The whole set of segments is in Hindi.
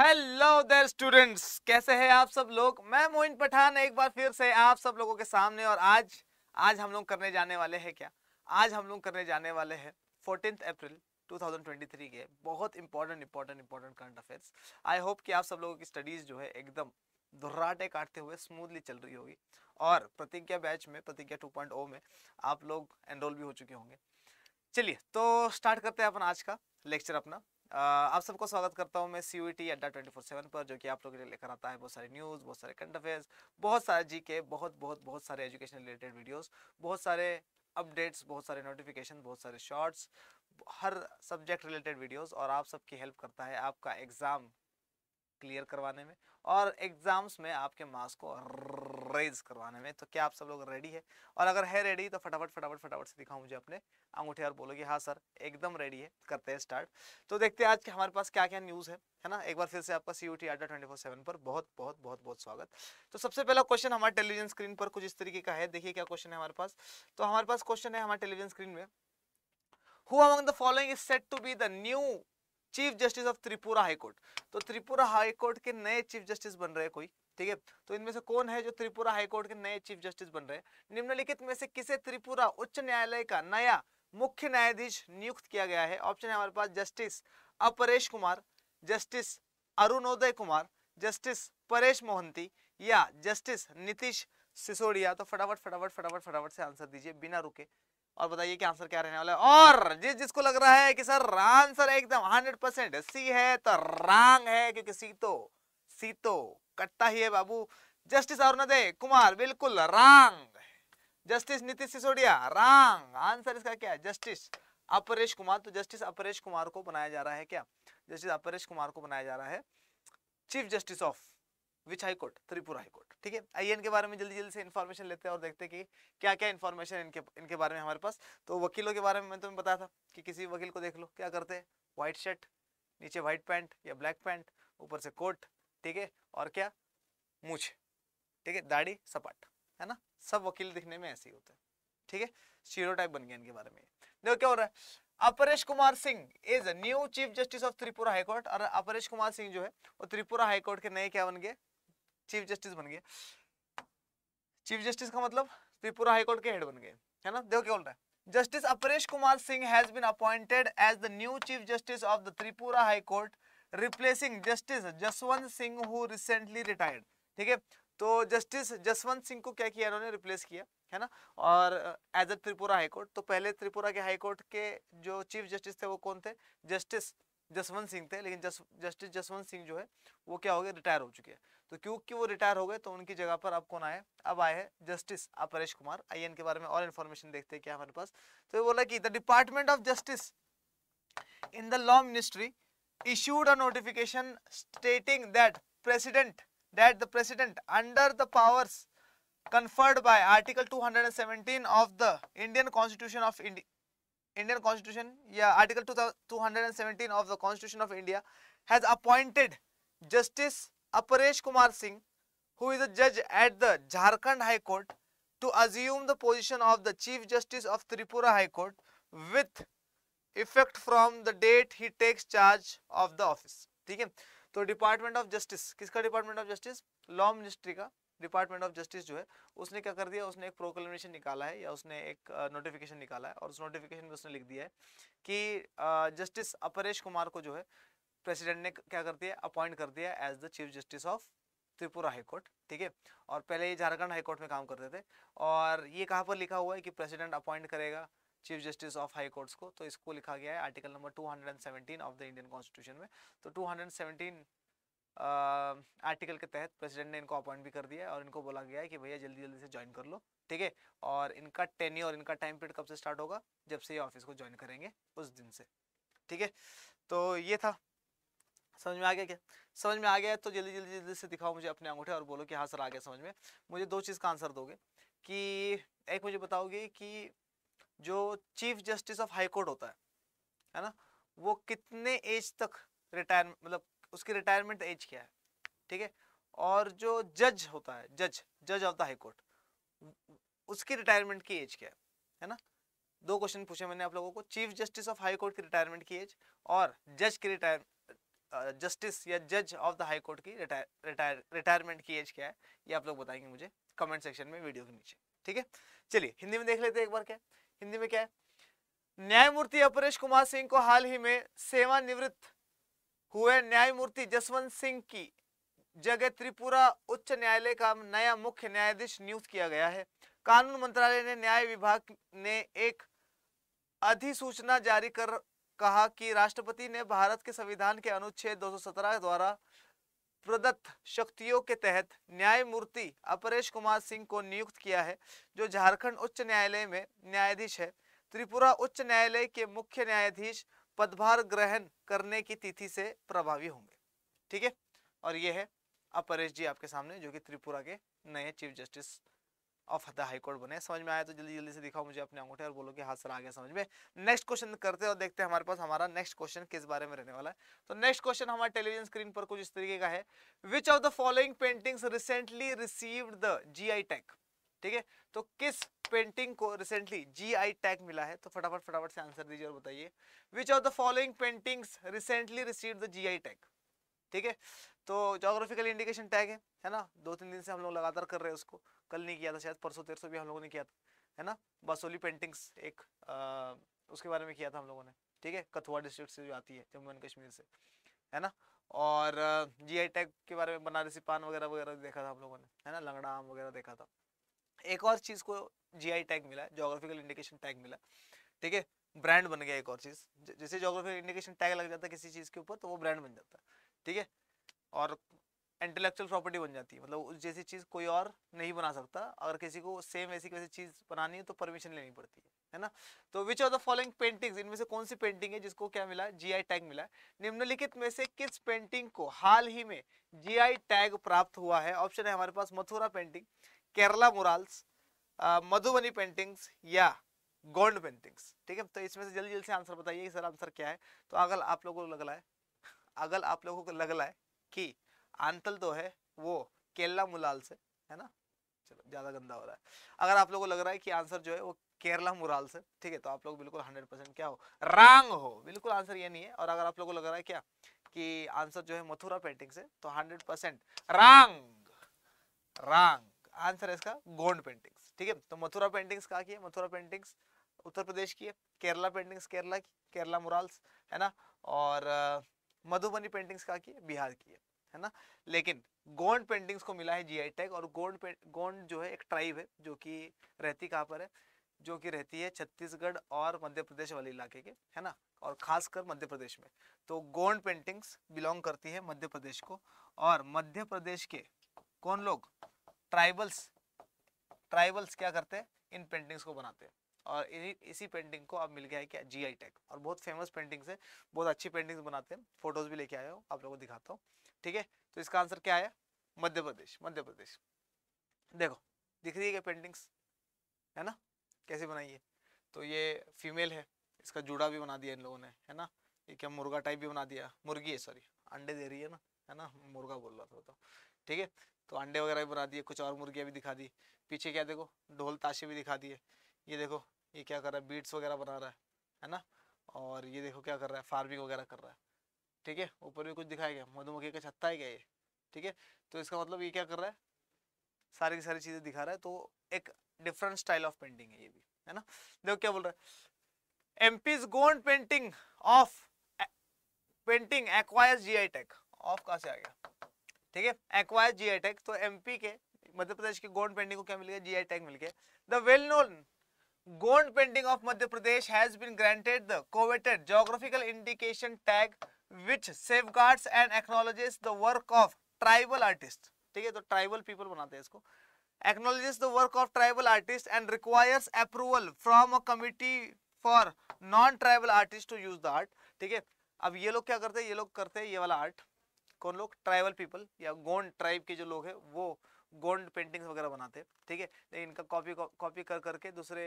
हेलो देर स्टूडेंट्स कैसे हैं आप सब लोग मैं मोइन पठान एक बार फिर से आप सब लोगों के सामने और आज आज हम लोग करने जाने वाले हैं क्या आज हम लोग करने जाने वाले हैं फोर्टीन अप्रैल 2023 के बहुत important important important current affairs I hope कि आप सब लोगों की स्टडीज़ जो है एकदम दुर्राटे काटते हुए स्मूथली चल रही होगी और प्रतिज्ञा बैच में प्रतिज्ञा टू oh में आप लोग एनरोल भी हो चुके होंगे चलिए तो स्टार्ट करते हैं अपन आज का लेक्चर अपना आप सबको स्वागत करता हूं मैं सी यू टी अड्डा ट्वेंटी फोर सेवन पर जो कि आप लोगों के लिए लेकर आता है बहुत सारे न्यूज़ बहुत सारे करंट अफेयर्स बहुत सारे जी के बहुत बहुत बहुत सारे एजुकेशन रिलेटेड वीडियोस बहुत सारे अपडेट्स बहुत सारे नोटिफिकेशन बहुत सारे शॉर्ट्स हर सब्जेक्ट रिलेटेड वीडियोज़ और आप सबकी हेल्प करता है आपका एग्ज़ाम क्लियर करवाने में और एग्जाम्स में आपके मार्क्स को रेज करवाने में तो क्या आप सब लोग रेडी है और अगर है रेडी तो फटाफट फटाफट फटाफट से दिखाऊं मुझे अपने अंगूठे और बोलोगे हाँ सर एकदम रेडी है करते हैं स्टार्ट तो देखते हैं आज के हमारे पास क्या क्या न्यूज़ है है ना एक बार फिर से आपका सी यू टी आटा ट्वेंटी फोर सेवन पर बहुत बहुत बहुत बहुत स्वागत तो सबसे पहला क्वेश्चन हमारे टेलीविजन स्क्रीन पर कुछ इस तरीके का है देखिए क्या क्वेश्चन है हमारे पास तो हमारे पास क्वेश्चन है हमारे टेलीविजन स्क्रीन में who among the following is set to be the new chief justice of Tripura high court तो त्रिपुरा हाईकोर्ट के नए चीफ जस्टिस बन रहे कोई ठीक है तो इनमें से कौन है जो त्रिपुरा हाईकोर्ट के नए चीफ जस्टिस बन रहे निम्नलिखित में से किसे त्रिपुरा उच्च न्यायालय का नया मुख्य न्यायाधीश नियुक्त किया गया है ऑप्शन है हमारे पास justice Aparesh Kumar justice Arunoday Kumar justice Paresh Mohanty या जस्टिस नीतीश सिसोडिया तो फटाफट फटाफट फटाफट फटाफट से आंसर दीजिए बिना रुके और बताइए कि आंसर क्या रहने वाला है और जिस जिसको लग रहा है कि सर आंसर एकदम हंड्रेड परसेंट सी है तो रांग है क्योंकि सीतो सीतो कट्टा ही है बाबू जस्टिस अरुणदे कुमार बिल्कुल wrong justice Nitish Sisodia wrong answer इसका क्या है जस्टिस अपरेश कुमार तो जस्टिस अपरेश कुमार को बनाया जा रहा है क्या जस्टिस अपरेश कुमार को बनाया जा रहा है chief justice of which high court Tripura Tripura ठीक है आइए इनके बारे में जल्दी जल्दी से इन्फॉर्मेशन लेते हैं और देखते हैं कि क्या क्या इन्फॉर्मेशन इनके इनके बारे में हमारे पास तो वकीलों के बारे में मैंने तुम्हें बताया था कि किसी वकील को देख लो क्या करते हैं व्हाइट शर्ट नीचे व्हाइट पैंट या ब्लैक पैंट ऊपर से कोट ठीक है और क्या मूछ ठीक है दाढ़ी सपाट है ना सब वकील दिखने में ऐसे ही होते हैं ठीक है शीरो टाइप बन गया इनके बारे में देखो क्या हो रहा है Aparesh Kumar Singh is new chief justice of Tripura high court और अपरेश कुमार सिंह जो है वो त्रिपुरा हाईकोर्ट के नए क्या बन गए चीफ जस्टिस बन गए चीफ जस्टिस का मतलब त्रिपुरा हाईकोर्ट के हेड बन गए है ना देखो क्या बोल रहा है justice Aparesh Kumar Singh has been appointed as the new chief justice of the Tripura high court replacing justice Jaswant Singh who recently retired ठीक है तो जस्टिस जसवंत सिंह को क्या किया इन्होंने रिप्लेस किया है ना और एज अ त्रिपुरा हाईकोर्ट तो पहले त्रिपुरा के हाईकोर्ट के जो चीफ जस्टिस थे वो कौन थे जस्टिस जसवंत सिंह थे लेकिन जस जस्टिस जसवंत सिंह जो है वो क्या हो गए रिटायर हो चुके हैं तो क्योंकि वो रिटायर हो गए तो उनकी जगह पर अब कौन आए अब आए हैं जस्टिस आप परेश कुमार आई के बारे में और इन्फॉर्मेशन देखते हैं क्या हमारे पास तो बोला कि the department of justice in the law ministry issued a notification stating that president that the president under the powers conferred by article two of the Indian constitution of Indi Indian Constitution, yeah, Article 217 of the Constitution of India has appointed Justice Aparesh Kumar Singh, who is a judge at the Jharkhand High Court, to assume the position of the Chief Justice of Tripura High Court with effect from the date he takes charge of the office. ठीक है तो Department of Justice, किसका Department of Justice? Law ministry का डिपार्टमेंट ऑफ जस्टिस जो है उसने क्या कर दिया उसने एक प्रोक्लेमेशन निकाला है या उसने एक नोटिफिकेशन निकाला है और उस नोटिफिकेशन में उसने लिख दिया है कि जस्टिस अपरेश कुमार को जो है प्रेसिडेंट ने क्या कर दिया अपॉइंट कर दिया as the chief justice of Tripura high court ठीक है और पहले ये झारखंड हाईकोर्ट में काम करते थे और ये कहाँ पर लिखा हुआ है कि प्रेसिडेंट अपॉइंट करेगा chief justice of high courts को तो इसको लिखा गया है article number 217 of the Indian constitution में तो 217 आर्टिकल के तहत प्रेसिडेंट ने इनको अपॉइंट भी कर दिया है और इनको बोला गया है कि भैया जल्दी जल्दी से ज्वाइन कर लो ठीक है और इनका टेन और इनका टाइम पीरियड कब से स्टार्ट होगा जब से ये ऑफिस को ज्वाइन करेंगे उस दिन से ठीक है तो ये था समझ में आ गया क्या समझ में आ गया तो जल्दी जल्दी जल्दी से दिखाओ मुझे अपने अंगूठे और बोलो कि हाँ सर आ गया समझ में मुझे दो चीज़ का आंसर दोगे कि एक मुझे बताओगे कि जो chief justice of high court होता है है ना वो कितने एज तक रिटायर मतलब उसकी रिटायरमेंट एज क्या है ठीक है और जो जज होता है जज जज ऑफ द हाई कोर्ट उसकी रिटायरमेंट की एज क्या है है ना दो क्वेश्चन पूछे मैंने आप लोगों को chief justice of high court की रिटायरमेंट की एज और जज की रिटायर जस्टिस या जज ऑफ द हाई कोर्ट की रिटायरमेंट की एज क्या है ये आप लोग बताएंगे मुझे कमेंट सेक्शन में वीडियो के नीचे ठीक है चलिए हिंदी में देख लेते हैं एक बार क्या हिंदी में क्या है न्यायमूर्ति अपरेश कुमार सिंह को हाल ही में सेवानिवृत्त हुए न्यायमूर्ति जसवंत सिंह की जगह त्रिपुरा उच्च न्यायालय का नया मुख्य न्यायाधीश नियुक्त किया गया है कानून मंत्रालय ने न्याय विभाग ने एक अधिसूचना जारी कर कहा कि राष्ट्रपति ने भारत के संविधान के अनुच्छेद 217 द्वारा प्रदत्त शक्तियों के तहत न्यायमूर्ति अपरेश कुमार सिंह को नियुक्त किया है जो झारखंड उच्च न्यायालय में न्यायाधीश है त्रिपुरा उच्च न्यायालय के मुख्य न्यायाधीश पदभार ग्रहण करने की तिथि से प्रभावी होंगे ठीक है और ये है अब परेश जी आपके सामने जो कि त्रिपुरा के नए chief justice of the high court बने समझ में आया तो जल्दी जल्दी से दिखाओ मुझे अपने अंगूठे और बोलो कि हाँ सर आ गया समझ में नेक्स्ट क्वेश्चन करते और देखते हैं हमारे पास हमारा नेक्स्ट क्वेश्चन किस बारे में रहने वाला है तो नेक्स्ट क्वेश्चन हमारे टेलीविजन स्क्रीन पर कुछ इस तरीके का है which of the following paintings recently received the G I tag ठीक है तो किस पेंटिंग को रिसेंटली जी आई टैग मिला है तो फटाफट फटाफट से आंसर दीजिए और बताइए which of the following paintings recently receive the G I tag ठीक है तो जोग्राफिकल इंडिकेशन टैग है है ना दो तीन दिन से हम लोग लगातार कर रहे हैं उसको कल नहीं किया था शायद परसों तेरसों भी हम लोगों ने किया था है ना बसोली पेंटिंग्स एक आ, उसके बारे में किया था हम लोगों ने ठीक है कथुआ डिस्ट्रिक्ट से जो आती है जम्मू एंड कश्मीर से है ना और जी आई टैग के बारे में बनारसी पान वगैरह वगैरह देखा था हम लोगों ने है ना लंगड़ा आम वगैरह देखा था एक और चीज़ को जीआई टैग मिला जोग्राफिकल इंडिकेशन टैग मिला ठीक है ब्रांड बन गया एक और चीज़ जैसे जोग्राफिकल इंडिकेशन टैग लग जाता है किसी चीज़ के ऊपर तो वो ब्रांड बन जाता है ठीक है और इंटेलेक्चुअल प्रॉपर्टी बन जाती है मतलब उस जैसी चीज़ कोई और नहीं बना सकता अगर किसी को सेम ऐसी वैसी चीज़ बनानी है तो परमिशन लेनी पड़ती है है ना तो which are the following paintings इनमें से कौन सी पेंटिंग है जिसको क्या मिला जीआई टैग मिला निम्नलिखित में से किस पेंटिंग को हाल ही में जीआई टैग प्राप्त हुआ है ऑप्शन है हमारे पास Mathura painting Kerala murals Madhubani paintings या गोल्ड पेंटिंग्स ठीक है तो इसमें से जल्दी जल्दी से आंसर बताइए सर आंसर क्या है तो अगल आप लोगों को लग रहा है अगर आप लोगों को लग रहा है कि आंतल तो है वो केरला मुराल से है ना चलो ज़्यादा गंदा हो रहा है अगर आप लोगों को लग रहा है कि आंसर जो है वो केरला मुराल से ठीक है तो आप लोग बिल्कुल हंड्रेड परसेंट क्या हो रांग हो बिल्कुल आंसर ये नहीं है और अगर आप लोगों को लग रहा है क्या कि आंसर जो है मथुरा पेंटिंग से तो hundred percent wrong wrong answer है इसका गोंड पेंटिंग्स ठीक है तो मथुरा पेंटिंग्स कहाँ की है मथुरा पेंटिंग्स उत्तर प्रदेश की है केरला पेंटिंग्स केरला की केरला मुराल्स है ना और मधुबनी पेंटिंग्स कहाँ की है बिहार की है है ना लेकिन गोंड पेंटिंग्स को मिला है जीआई टैग और गोंड गोंड जो है एक ट्राइब है जो कि रहती कहाँ पर है जो कि रहती है छत्तीसगढ़ और मध्य प्रदेश वाले इलाके के है ना और खासकर मध्य प्रदेश में तो गोंड पेंटिंग्स बिलोंग करती है मध्य प्रदेश को और मध्य प्रदेश के कौन लोग ट्राइबल्स ट्राइबल्स क्या करते हैं इन पेंटिंग्स को बनाते हैं और इसी पेंटिंग को अब मिल गया है क्या जी आई टैग और बहुत फेमस पेंटिंग्स है बहुत अच्छी पेंटिंग्स बनाते हैं फोटोज भी लेके आया हूँ आप लोगों को दिखाता हूँ ठीक है तो इसका आंसर क्या आया मध्य प्रदेश मध्य प्रदेश देखो दिख रही है क्या पेंटिंग्स है ना कैसे बनाई है तो ये फीमेल है इसका जूड़ा भी बना दिया इन लोगों ने है ना ये क्या मुर्गा टाइप भी बना दिया मुर्गी है सॉरी अंडे दे रही है ना है ना मुर्गा बोल रहा था तो ठीक है तो अंडे वगैरह भी बना दिए कुछ और मुर्गियाँ भी दिखा दी पीछे क्या देखो ढोल ताशे भी दिखा दिए ये देखो ये क्या कर रहा है बीट्स वगैरह बना रहा है है ना और ये देखो क्या कर रहा है फार्मिंग वगैरह कर रहा है ठीक है ऊपर भी कुछ दिखाया गया मधुमक्खी का छत्ता है क्या ये ठीक है तो इसका मतलब ये क्या कर रहा है सारी की सारी चीज़ें दिखा रहा है तो एक डिफरेंट स्टाइल ऑफ पेंटिंग है ये भी है ना देखो क्या बोल रहा है पीज Gond painting of painting acquires I tag of कहा से आ गया ठीक है एक्वायर जीआई टैग तो एमपी के मध्य प्रदेश के गोंड पेंटिंग को क्या मिल गया जीआई टैग मिल गया the well known Gond painting of Madhya Pradesh has been granted the coveted geographical indication tag which safe and acknowledges the work of tribal artist ठीक है तो ट्राइबल पीपल बनाते हैं इसको acknowledges the work of tribal artists and requires approval from a committee for non tribal artists to use the art ठीक है अब ये लोग क्या करते हैं ये लोग करते हैं ये वाला आर्ट कौन लोग ट्राइबल पीपल या गोंड ट्राइब के जो लोग हैं वो गोंड पेंटिंग्स वगैरह बनाते हैं ठीक है लेकिन इनका कॉपी कॉपी कर करके दूसरे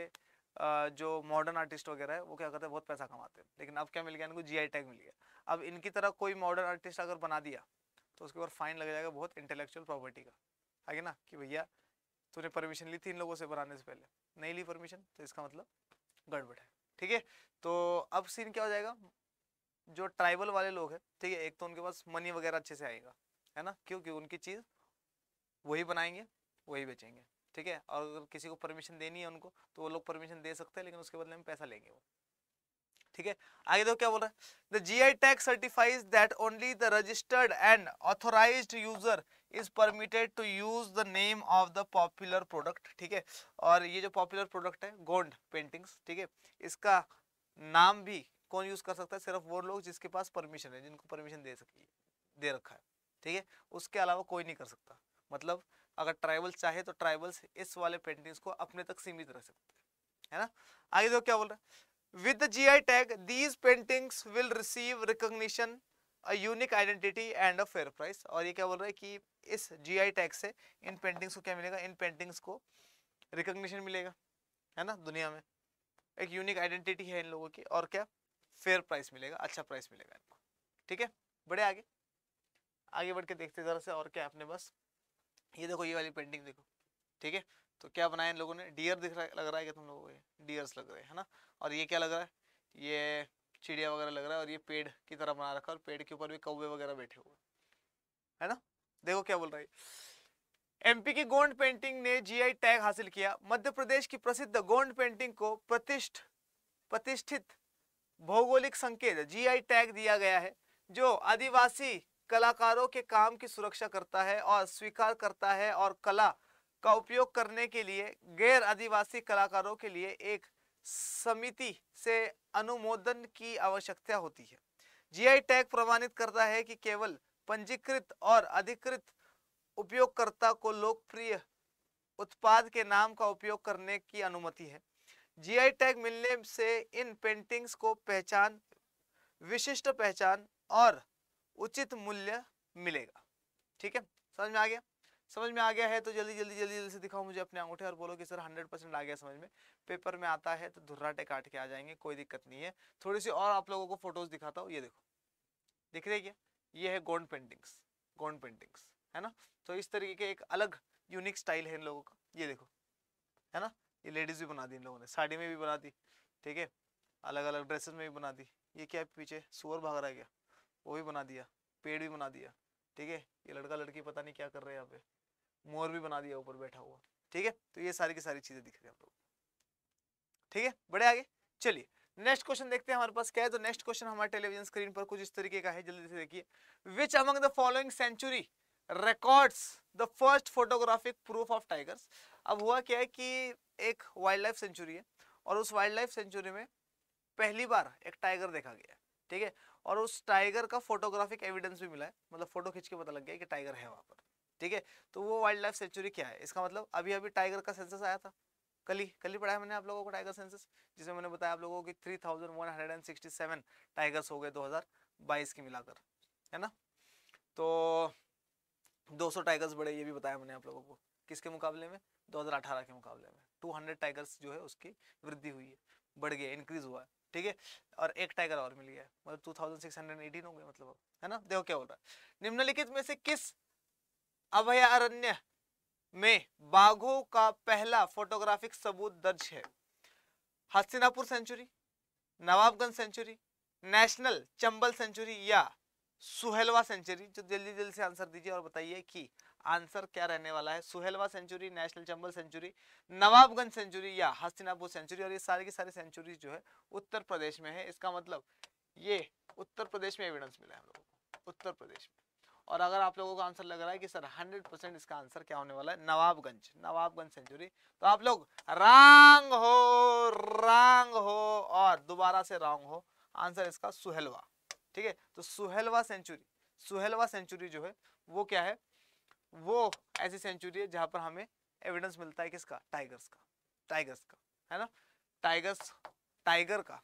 जो मॉडर्न आर्टिस्ट वगैरह है वो क्या करते हैं बहुत पैसा कमाते हैं लेकिन अब क्या मिल गया इनको जीआई टैग मिल गया अब इनकी तरह कोई मॉडर्न आर्टिस्ट अगर बना दिया तो उसके ऊपर फाइन लग जाएगा बहुत इंटेलेक्चुअल प्रॉपर्टी का आगे ना कि भैया तूने परमिशन ली थी इन लोगों से बनाने से पहले नहीं ली परमिशन तो इसका मतलब गड़बड़ है ठीक है तो अब सीन क्या हो जाएगा जो ट्राइबल वाले लोग हैं ठीक है एक तो उनके पास मनी वगैरह अच्छे से आएगा है ना क्योंकि उनकी चीज़ वही बनाएंगे वही बेचेंगे ठीक है और अगर किसी को परमिशन देनी है उनको तो वो लोग परमिशन दे सकते हैं लेकिन उसके बदले में पैसा लेंगे वो ठीक है आगे देखो क्या बोल रहा है the G I tag certifies that only the registered and authorise user is permitted to use the name of the popular product ठीक है और ये जो पॉपुलर प्रोडक्ट है गोंड पेंटिंग्स ठीक है इसका नाम भी कौन यूज़ कर सकता है सिर्फ वो लोग जिसके पास परमिशन है जिनको परमिशन दे सकी दे रखा है ठीक है उसके अलावा कोई नहीं कर सकता मतलब अगर ट्राइबल्स चाहे तो ट्राइबल्स इस वाले पेंटिंग्स को अपने तक सीमित रख सकते हैं है ना आगे देखो क्या बोल रहा है with G I tag these paintings will receive recognition a unique identity and a fair price और ये क्या बोल रहा है कि इस जी आई टैग से इन पेंटिंग्स को क्या मिलेगा इन पेंटिंग्स को रिकोगशन मिलेगा है ना दुनिया में एक यूनिक आइडेंटिटी है इन लोगों की और क्या फेयर प्राइस मिलेगा अच्छा प्राइस मिलेगा आपको ठीक है बड़े आगे आगे बढ़ के देखते ज़रा से और क्या आपने बस ये देखो ये वाली पेंटिंग देखो ठीक है तो क्या बनाया इन लोगों ने डियर दिख रहा लग रहा है क्या तुम लोगों को ये डियर्स लग रहे हैं है ना और ये क्या लग रहा है ये चिड़िया वगैरह लग रहा है और ये पेड़ की तरह बना रखा है और पेड़ के ऊपर भी कौवे वगैरह बैठे हुए है ना देखो क्या बोल रहा है एमपी की गोंड पेंटिंग ने जीआई टैग हासिल किया मध्य प्रदेश की प्रसिद्ध गोंड पेंटिंग को प्रतिष्ठ प्रतिष्ठित भौगोलिक संकेत जीआई टैग दिया गया है जो आदिवासी कलाकारों के काम की सुरक्षा करता है और स्वीकार करता है और कला का उपयोग करने के लिए गैर आदिवासी कलाकारों के लिए एक समिति से अनुमोदन की आवश्यकता होती है जीआई टैग प्रमाणित करता है कि केवल पंजीकृत और अधिकृत उपयोगकर्ता को लोकप्रिय उत्पाद के नाम का उपयोग करने की अनुमति है जीआई टैग मिलने से इन पेंटिंग्स को पहचान विशिष्ट पहचान और उचित मूल्य मिलेगा ठीक है समझ में आ गया समझ में आ गया है तो जल्दी जल्दी जल्दी जल्दी से दिखाओ मुझे अपने अंगूठे और बोलो कि सर हंड्रेड परसेंट आ गया समझ में पेपर में आता है तो धुर्राटे काट के आ जाएंगे कोई दिक्कत नहीं है थोड़ी सी और आप लोगों को फोटोज दिखाता हूँ ये देखो दिख रही है ये है गोंड पेंटिंग्स गोंड पेंटिंग्स है ना तो इस तरीके के एक अलग यूनिक स्टाइल है इन लोगों का ये देखो है ना ये लेडीज भी बना दी इन लोगों ने साड़ी में भी बना दी ठीक है अलग अलग ड्रेसेस में भी बना दी ये क्या पीछे सुअर भाग रहा है क्या वो भी बना दिया पेड़ भी बना दिया ठीक है ये लड़का लड़की पता नहीं क्या कर रहे हैं यहाँ पे मोर भी बना दिया ऊपर बैठा हुआ ठीक है तो ये सारी की सारी चीजें दिख रही है आप लोग ठीक है बड़े आगे चलिए नेक्स्ट क्वेश्चन देखते हैं हमारे पास क्या है तो नेक्स्ट क्वेश्चन हमारे टेलीविजन स्क्रीन पर कुछ इस तरीके का है जल्दी से देखिए which among the following sanctuary records the first photographic proof of tigers अब हुआ क्या है कि एक वाइल्ड लाइफ सेंचुरी है और उस वाइल्ड लाइफ सेंचुरी में पहली बार एक टाइगर देखा गया ठीक है और उस टाइगर का फोटोग्राफिक एविडेंस भी मिला है मतलब फोटो खींच के पता लग गया कि टाइगर है वहाँ पर ठीक है तो वो वाइल्ड लाइफ सेंचुरी क्या है इसका मतलब अभी अभी टाइगर का सेंसस आया था कल ही कल ही पढ़ाया मैंने आप लोगों को टाइगर सेंसस जिसमें मैंने बताया आप लोगों को कि 3167 टाइगर्स हो गए 2022 की मिलाकर है ना तो 200 टाइगर्स बड़े ये भी बताया मैंने आप लोगों को किसके मुकाबले में 2018 के मुकाबले में 200 टाइगर्स जो है उसकी वृद्धि हुई है बढ़ गया इंक्रीज हुआ है ठीक है और एक टाइगर और मिल गया है मतलब 2618 हो गए मतलब है ना देखो क्या बोल रहा है निम्नलिखित में से किस अभयारण्य में बाघों का पहला फोटोग्राफिक सबूत दर्ज है Hastinapur sanctuary Nawabganj sanctuary national Chambal sanctuary या सुहेलवा सेंचुरी जो जल्दी जल्दी से आंसर दीजिए और बताइए कि आंसर क्या रहने वाला है Suhelwa sanctuary national Chambal sanctuary Nawabganj sanctuary या हस्तिनापुर सेंचुरी और ये सारी की सारी सेंचुरी जो है उत्तर प्रदेश में है इसका मतलब ये उत्तर प्रदेश में एविडेंस मिला है हम लोगों को उत्तर प्रदेश में और अगर आप लोगों को आंसर लग रहा है कि सर 100 परसेंट इसका आंसर क्या होने वाला है नवाबगंज नवाबगंज सेंचुरी तो आप लोग रांग हो रांग हो और दोबारा से रांग हो आंसर इसका सुहेलवा ठीक है तो सुहेलवा सेंचुरी सुहेलवा सेंचुरी जो है वो क्या है वो ऐसी सेंचुरी है जहाँ पर हमें एविडेंस मिलता है किसका टाइगर्स का टाइगर्स का है ना टाइगर्स टाइगर का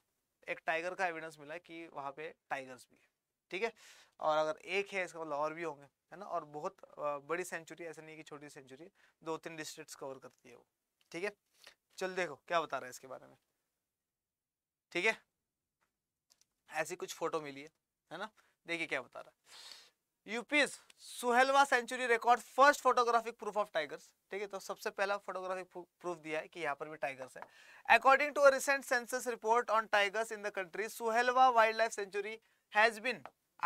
एक टाइगर का एविडेंस मिला कि वहाँ पे टाइगर्स भी है ठीक है और अगर एक है इसका मतलब और भी होंगे है ना और बहुत बड़ी सेंचुरी ऐसा नहीं कि छोटी सेंचुरी दो तीन डिस्ट्रिक्ट्स कवर करती है वो ठीक है चल देखो क्या बता रहा है इसके बारे में ठीक है ऐसी कुछ फोटो मिली है है ना देखिए क्या बता रहा है UP's Suhelwa sanctuary record first photographic proof of tigers ठीक है तो सबसे पहला फोटोग्राफिक प्रूफ दिया है कि यहाँ पर भी टाइगर्स है according to a recent census report on tigers in the country Suhelwa wildlife sanctuary has been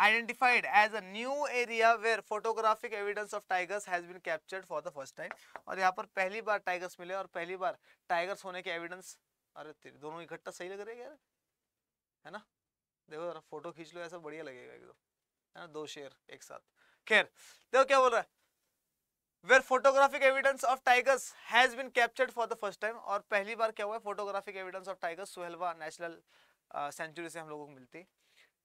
identified as a new area where photographic evidence of tigers has been captured for the first time और यहाँ पर पहली बार टाइगर्स मिले और पहली बार टाइगर्स होने के एविडेंस अरे तेरे दोनों इकट्ठा सही लग रहे हैं यार है ना देखो जरा फोटो खींच लो ऐसा बढ़िया लगेगा एकदम है ना दो शेर एक साथ खैर देखो क्या बोल रहा है where photographic evidence of tigers has been captured for the first time और पहली बार क्या हुआ है photographic evidence of tigers Suhelwa national sanctuary से हम लोगों को मिलती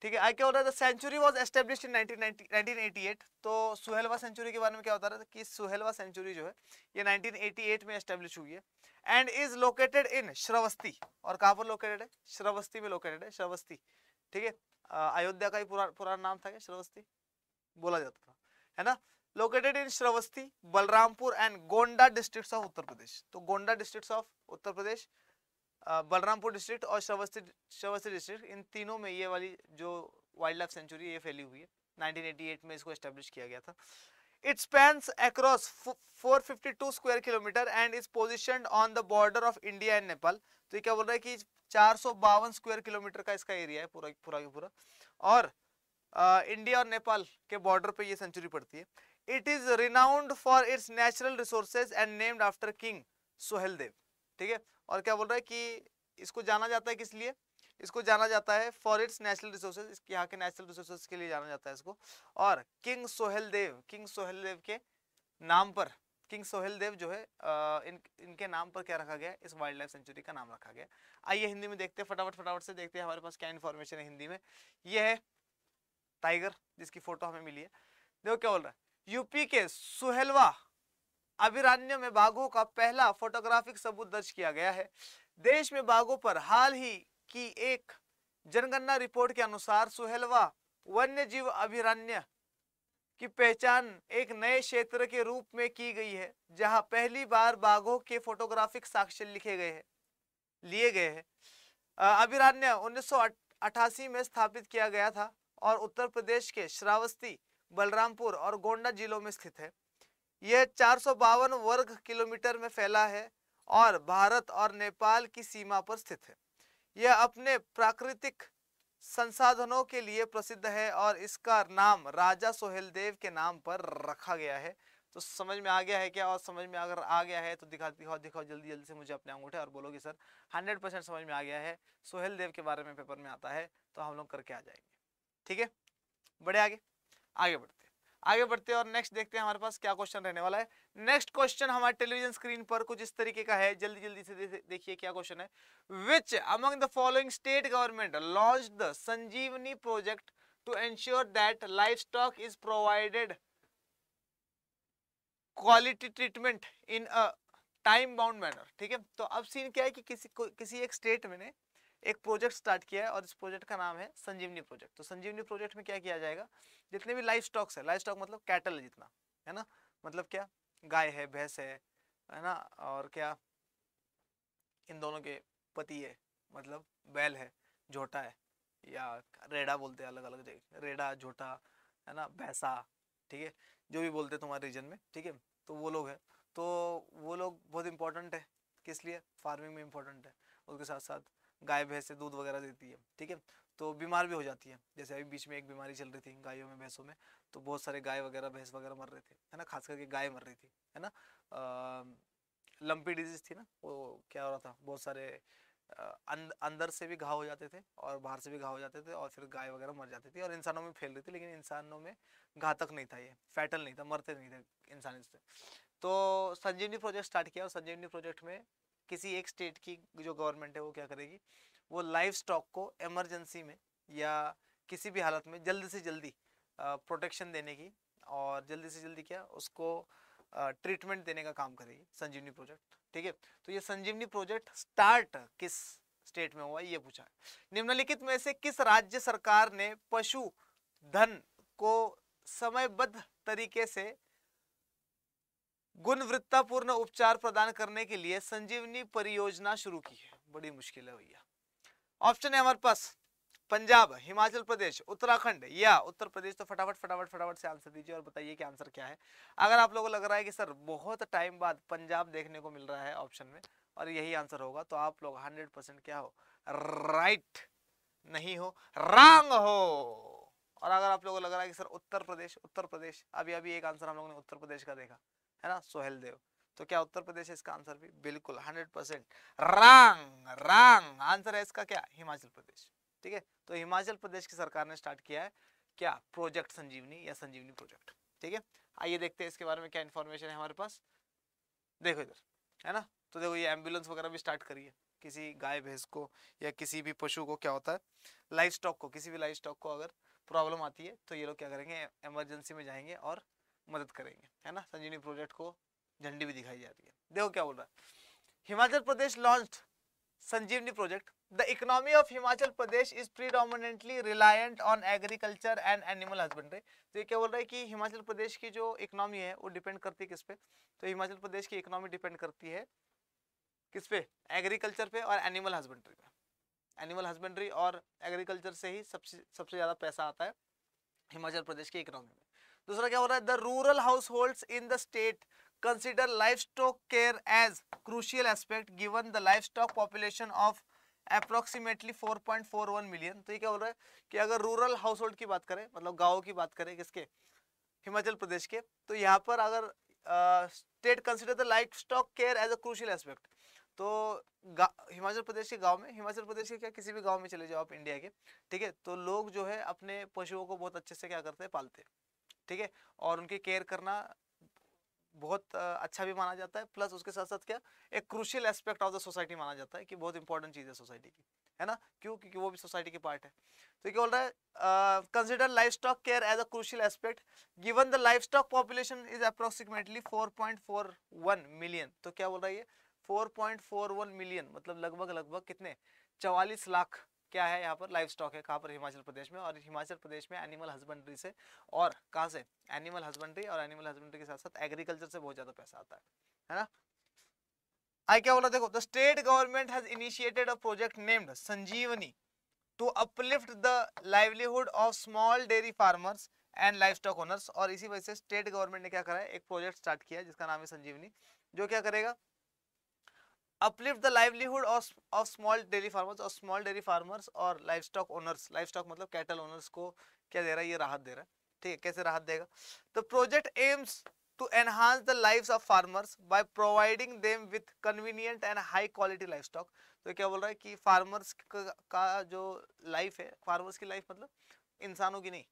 ठीक है आई क्या हो रहा है sanctuary was establish in nineteen eighty eight तो सुहेलवा सेंचुरी के बारे में क्या होता रहा था कि सुहेलवा सेंचुरी जो है ये नाइनटीन एटी एट में एस्टेब्लिश हुई है and is located in Shravasti और कहाँ पर लोकेटेड है श्रवस्ती में लोकेटेड है श्रवस्ती ठीक है अयोध्या का ही पुरा, पुराना नाम था क्या श्रवस्ती बोला जाता था है ना located in Shravasti Balrampur and Gonda district of Uttar Pradesh तो Gonda district of Uttar Pradesh Balrampur district और श्रवस्ती श्रवस्ती डिस्ट्रिक्ट इन तीनों में ये वाली जो वाइल्ड लाइफ सेंचुरी ये फैली हुई है 1988 में इसको एस्टेब्लिश किया गया था It spans across 452 square kilometer and is positioned on the border of India and Nepal. तो क्या बोल रहा है कि चार स्क्वायर किलोमीटर का इसका एरिया है पूरा पूरा का पूरा और आ, इंडिया और नेपाल के बॉर्डर पे ये सेंचुरी पड़ती है it is renowned for its natural resources and named after king Suheldev ठीक है और क्या बोल रहा है कि इसको जाना जाता है किस लिए इसको जाना जाता है फॉर इट्स नेचुरल रिसोर्सेज यहाँ के नेचुरल रिसोर्सेज के लिए जाना जाता है इसको और किंग सोहेल देव किंग सोहेल देव के नाम पर किंग सोहेल देव जो है इन इनके नाम पर क्या रखा गया इस वाइल्ड लाइफ सेंचुरी का नाम रखा गया आइए हिंदी में देखते हैं फटाफट फटाफट से देखते हैं हमारे पास क्या इन्फॉर्मेशन है हिंदी में ये है टाइगर जिसकी फोटो हमें मिली है देखो क्या बोल रहा है यूपी के सुहेलवा अभिरण्य में बाघों का पहला फोटोग्राफिक सबूत दर्ज किया गया है देश में बाघों पर हाल ही की एक जनगणना रिपोर्ट के अनुसार सुहेलवा वन्य जीव अभिरण्य की पहचान एक नए क्षेत्र के रूप में की गई है जहां पहली बार बाघों के फोटोग्राफिक साक्ष्य लिखे गए हैं लिए गए हैं अभिरण्य उन्नीस में स्थापित किया गया था और उत्तर प्रदेश के श्रावस्ती बलरामपुर और गोंडा जिलों में स्थित है यह चार वर्ग किलोमीटर में फैला है और भारत और नेपाल की सीमा पर स्थित है यह अपने प्राकृतिक संसाधनों के लिए प्रसिद्ध है और इसका नाम राजा सोहेलदेव के नाम पर रखा गया है तो समझ में आ गया है क्या और समझ में अगर आ गया है तो दिखा दिखाओ दिखाओ जल्दी जल्दी से मुझे अपने अंगूठे और बोलोगे सर हंड्रेड परसेंट समझ में आ गया है सोहेल देव के बारे में पेपर में आता है तो हम लोग करके आ जाएंगे ठीक है बड़े आगे आगे बढ़ते आगे बढ़ते हैं और नेक्स्ट देखते हैं हमारे पास क्या क्वेश्चन रहने वाला है नेक्स्ट क्वेश्चन हमारे टेलीविजन स्क्रीन पर कुछ इस तरीके का है जल्दी जल्दी से देखिए क्या क्वेश्चन है which among the following state government launch the Sanjeevani project to ensure that livestock is provided quality treatment in a time bound manner ठीक है तो अब सीन क्या है कि किसी किसी एक स्टेट में ने एक प्रोजेक्ट स्टार्ट किया है और इस प्रोजेक्ट का नाम है संजीवनी प्रोजेक्ट तो संजीवनी प्रोजेक्ट में क्या किया जाएगा जितने भी लाइफ स्टॉक्स है लाइफ स्टॉक मतलब कैटल है जितना है ना मतलब क्या गाय है भैंस है है ना और क्या इन दोनों के पति है मतलब बैल है झोटा है या रेडा बोलते हैं अलग अलग जगह रेडा झोटा है ना भैंसा ठीक है जो भी बोलते हैं तुम्हारे रीजन में ठीक है तो वो लोग हैं तो वो लोग बहुत इंपॉर्टेंट है किस लिए फार्मिंग में इम्पोर्टेंट है उसके साथ साथ गाय भैंस से दूध वगैरह देती है ठीक है तो बीमार भी हो जाती है जैसे अभी बीच में एक बीमारी चल रही थी गायों में भैंसों में तो बहुत सारे गाय वगैरह भैंस वगैरह मर रहे थे है ना खास करके गाय मर रही थी है ना लंपी डिजीज थी ना वो क्या हो रहा था बहुत सारे अं, अंदर से भी घाव हो जाते थे और बाहर से भी घाव हो जाते थे और फिर गाय वगैरह मर जाती थी और इंसानों में फैल रही थी लेकिन इंसानों में घातक नहीं था ये फैटल नहीं था मरते नहीं थे इंसान इससे तो संजीवनी प्रोजेक्ट स्टार्ट किया और संजीवनी प्रोजेक्ट में किसी एक स्टेट की जो गवर्नमेंट है वो क्या करेगी वो लाइव स्टॉक को एमरजेंसी में या किसी भी हालत में जल्दी से जल्दी प्रोटेक्शन देने की और जल्दी से जल्दी क्या उसको ट्रीटमेंट देने का काम करेगी संजीवनी प्रोजेक्ट ठीक है तो ये संजीवनी प्रोजेक्ट स्टार्ट किस स्टेट में हुआ ये पूछा है निम्नलिखित में से किस राज्य सरकार ने पशु धन को समयबद्ध तरीके से गुणवृत्तापूर्ण उपचार प्रदान करने के लिए संजीवनी परियोजना शुरू की है बड़ी मुश्किल है भैया ऑप्शन है हमारे पास पंजाब हिमाचल प्रदेश उत्तराखंड या उत्तर प्रदेश तो फटाफट फटाफट फटाफट से आंसर दीजिए और बताइए कि आंसर क्या है अगर आप लोगों को लग रहा है कि सर बहुत टाइम बाद पंजाब देखने को मिल रहा है ऑप्शन में और यही आंसर होगा तो आप लोग हंड्रेड परसेंट क्या हो राइट नहीं हो रॉन्ग हो और अगर आप लोगों को लग रहा है कि सर उत्तर प्रदेश उत्तर प्रदेश अभी अभी एक आंसर हम लोगों ने उत्तर प्रदेश का देखा है ना सोहेल देव तो क्या उत्तर प्रदेश है इसका आंसर भी बिल्कुल hundred percent wrong wrong answer है इसका क्या हिमाचल प्रदेश ठीक है तो हिमाचल प्रदेश की सरकार ने स्टार्ट किया है क्या प्रोजेक्ट संजीवनी या संजीवनी प्रोजेक्ट ठीक है आइए देखते हैं इसके बारे में क्या इन्फॉर्मेशन है हमारे पास देखो इधर है ना तो देखो ये एम्बुलेंस वगैरह भी स्टार्ट करिए किसी गाय भैंस को या किसी भी पशु को क्या होता है लाइफ स्टॉक को किसी भी लाइफ स्टॉक को अगर प्रॉब्लम आती है तो ये लोग क्या करेंगे इमरजेंसी में जाएंगे और मदद करेंगे है ना संजीवनी प्रोजेक्ट को झंडी भी दिखाई जा रही है देखो क्या बोल रहा है Himachal Pradesh launch Sanjeevani project the economy of Himachal Pradesh is predominantly reliant on agriculture and animal husbandry तो ये क्या बोल रहा है कि हिमाचल प्रदेश की जो इकोनॉमी है वो डिपेंड करती है किस पे तो हिमाचल प्रदेश की इकोनॉमी डिपेंड करती है किस पे एग्रीकल्चर पे और एनिमल हस्बेंड्री पे एनिमल हस्बेंड्री और एग्रीकल्चर से ही सबसे सबसे ज़्यादा पैसा आता है हिमाचल प्रदेश की इकोनॉमी में दूसरा क्या हो रहा है the rural household in the state consider livestock care as crucial aspect given the livestock population of approximately 4.41 million तो ये क्या बोल रहा है कि अगर रूरल हाउस होल्ड की बात करें मतलब गाँव की बात करें किसके हिमाचल प्रदेश के तो यहाँ पर अगर state consider the livestock care as a crucial aspect तो हिमाचल प्रदेश के गांव में हिमाचल प्रदेश के क्या किसी भी गांव में चले जाओ आप इंडिया के ठीक है तो लोग जो है अपने पशुओं को बहुत अच्छे से क्या करते हैं पालते हैं ठीक है और उनकी केयर करना बहुत अच्छा भी माना जाता है प्लस उसके साथ साथ क्या एक crucial aspect of the society माना जाता है कि बहुत इंपॉर्टेंट चीज़ है सोसाइटी की है ना क्यों क्योंकि वो भी सोसाइटी के पार्ट है तो क्या बोल रहा है consider livestock care as a crucial aspect given the livestock population is approximately 4.41 million तो क्या बोल रहा है ये 4.41 मिलियन मतलब लगभग लगभग कितने चवालीस लाख क्या है यहाँ पर लाइफ स्टॉक है कहाँ पर हिमाचल प्रदेश में और हिमाचल प्रदेश में एनिमल हस्बेंड्री से और कहाँ से एनिमल हस्बेंड्री और एनिमल हस्बेंड्री के साथ साथ एग्रीकल्चर से बहुत ज़्यादा पैसा आता है है ना आई क्या बोला देखो the state government has initiated a project named Sanjeevani to uplift the livelihood of small dairy farmers and livestock owners और इसी वजह से स्टेट गवर्नमेंट ने क्या करा है एक प्रोजेक्ट स्टार्ट किया जिसका नाम है संजीवनी जो क्या करेगा uplift the livelihood of small dairy farmers और स्मॉल डेयरी फार्मर्स और livestock owners livestock मतलब कैटल ओनर्स को क्या दे रहा है ये राहत दे रहा है ठीक है कैसे राहत देगा the project aims to enhance the life of farmers by providing them with convenient and high quality livestock तो क्या बोल रहा है कि फार्मर्स का जो लाइफ है फार्मर्स की लाइफ मतलब इंसानों की नहीं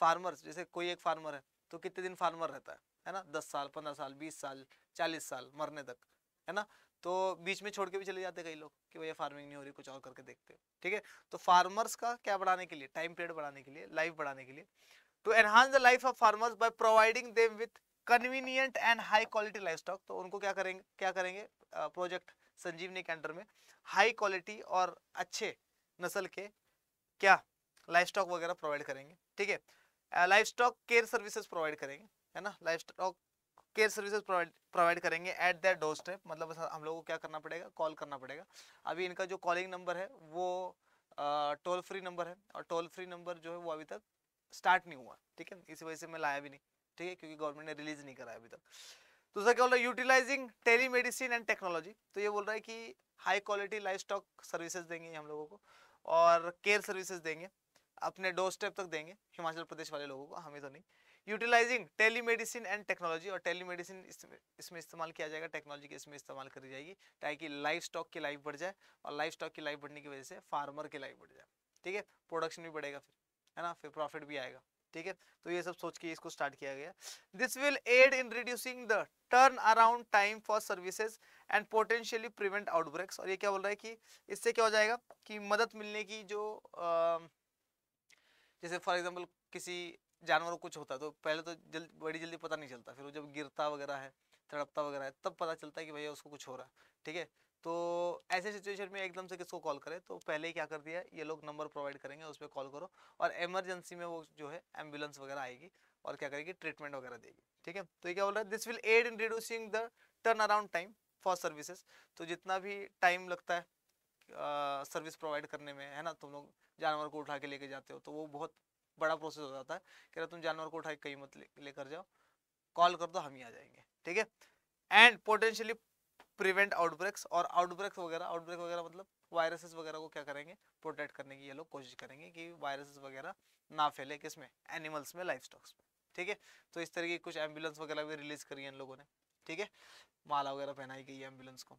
फार्मर्स जैसे कोई एक फार्मर है तो कितने दिन फार्मर रहता है है ना दस साल पंद्रह साल बीस साल चालीस साल मरने तक है ना तो बीच में छोड़ के भी चले जाते कई लोग कि भैया फार्मिंग नहीं हो रही कुछ और करके देखते ठीक है तो फार्मर्स का क्या बढ़ाने के लिए टाइम पीरियड बढ़ाने के लिए लाइफ बढ़ाने के लिए to enhance the life of farmers by providing them with convenient and high quality livestock तो उनको क्या करेंगे क्या करेंगे प्रोजेक्ट संजीवनी के अंडर में हाई क्वालिटी और अच्छे नस्ल के क्या लाइफ स्टॉक वगैरह प्रोवाइड करेंगे ठीक है livestock care services provide करेंगे है ना livestock care services provide करेंगे एट दैट डोर स्टेप मतलब हम लोग को क्या करना पड़ेगा कॉल करना पड़ेगा अभी इनका जो कॉलिंग नंबर है वो टोल फ्री नंबर है और टोल फ्री नंबर जो है वो अभी तक स्टार्ट नहीं हुआ ठीक है इसी वजह से मैं लाया भी नहीं ठीक है क्योंकि गवर्नमेंट ने रिलीज नहीं कराया अभी तक दूसरा तो क्या बोल रहा है utilising telemedicine and technology तो ये बोल रहा है कि high quality livestock services देंगे हम लोगों को और केयर सर्विसेज देंगे अपने डोर स्टेप तक देंगे हिमाचल प्रदेश वाले लोगों को हमें तो नहीं यूटिलाइजिंग टेलीमेडिसिन एंड टेक्नोलॉजी और टेलीमेडिसिन इसमें इसमें इस्तेमाल किया जाएगा टेक्नोलॉजी के इसमें इस्तेमाल करी जाएगी ताकि लाइफ स्टॉक की लाइफ बढ़ जाए और लाइफ स्टॉक की लाइफ बढ़ने की वजह से फार्मर की लाइफ बढ़ जाए ठीक है प्रोडक्शन भी बढ़ेगा फिर है ना फिर प्रॉफिट भी आएगा ठीक है तो ये सब सोच के इसको स्टार्ट किया गया this will aid in reducing the turnaround time for services and potentially prevent outbreaks और ये क्या बोल रहा है कि इससे क्या हो जाएगा कि मदद मिलने की जो आ, जैसे फॉर एग्जाम्पल किसी जानवरों कुछ होता है तो पहले तो जल्द बड़ी जल्दी पता नहीं चलता फिर वो जब गिरता वगैरह है तड़पता वगैरह है तब पता चलता है कि भैया उसको कुछ हो रहा है ठीक है तो ऐसे सिचुएशन में एकदम से किसको कॉल करें तो पहले ही क्या कर दिया ये लोग नंबर प्रोवाइड करेंगे उस पर कॉल करो और एमरजेंसी में वो जो है एम्बुलेंस वगैरह आएगी और क्या करेगी ट्रीटमेंट वगैरह देगी ठीक है तो ये क्या बोल रहा है this will aid in reducing the turnaround time for services तो जितना भी टाइम लगता है सर्विस प्रोवाइड करने में है ना तुम लोग जानवर को उठा के लेके जाते हो तो वो बहुत बड़ा प्रोसेस हो जाता है कह रहे तुम जानवर को उठा कहीं मत लेकर ले जाओ कॉल कर दो हम ही आ जाएंगे ठीक है एंड पोटेंशियली प्रिवेंट आउटब्रेक्स और आउटब्रेक्स वगैरह आउटब्रेक वगैरह मतलब वायरसेस वगैरह को क्या करेंगे प्रोटेक्ट करने की ये लोग कोशिश करेंगे कि वायरसेस वगैरह ना फैले किसमें एनिमल्स में लाइफ स्टॉक्स में ठीक है तो इस तरह की कुछ एम्बुलेंस वगैरह भी रिलीज करी है इन लोगों ने ठीक है माला वगैरह पहनाई गई है एम्बुलेंस को